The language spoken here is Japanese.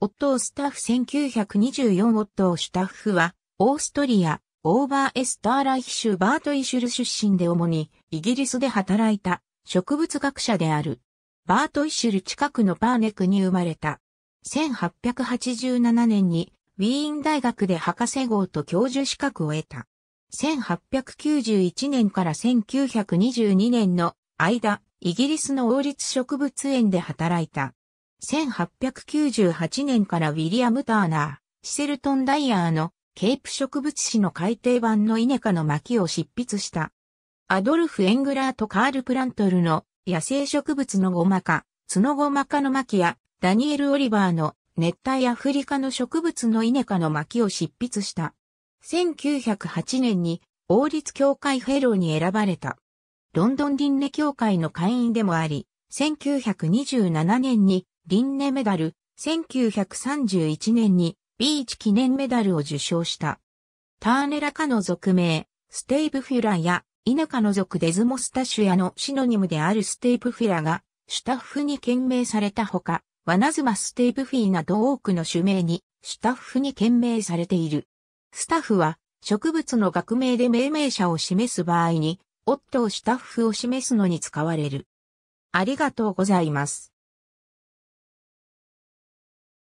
オットースタッフ1924オットースタッフは、オーストリア、オーバーエスターライヒ州バート・イシュル出身で主に、イギリスで働いた植物学者である。バート・イシュル近くのパーネクに生まれた。1887年に、ウィーン大学で博士号と教授資格を得た。1891年から1922年の間、イギリスの王立植物園で働いた。1898年からウィリアム・ターナー、シセルトン・ダイヤーのケープ植物誌の改訂版のイネ科の巻を執筆した。アドルフ・エングラーとカール・プラントルの野生植物のゴマ科、ツノゴマ科の巻やダニエル・オリバーの熱帯アフリカの植物のイネ科の巻を執筆した。1908年に王立協会フェローに選ばれた。ロンドン輪廻協会の会員でもあり、1927年にリンネメダル、1931年にビーチ記念メダルを受賞した。ターネラ科の属名、ステイブフィラや、イヌカの属デズモスタシュアのシノニムであるステイブフィラが、スタッフに懸名されたほか、ワナズマステイブフィーなど多くの種名に、スタッフに懸名されている。スタッフは、植物の学名で命名者を示す場合に、夫をスタッフを示すのに使われる。ありがとうございます。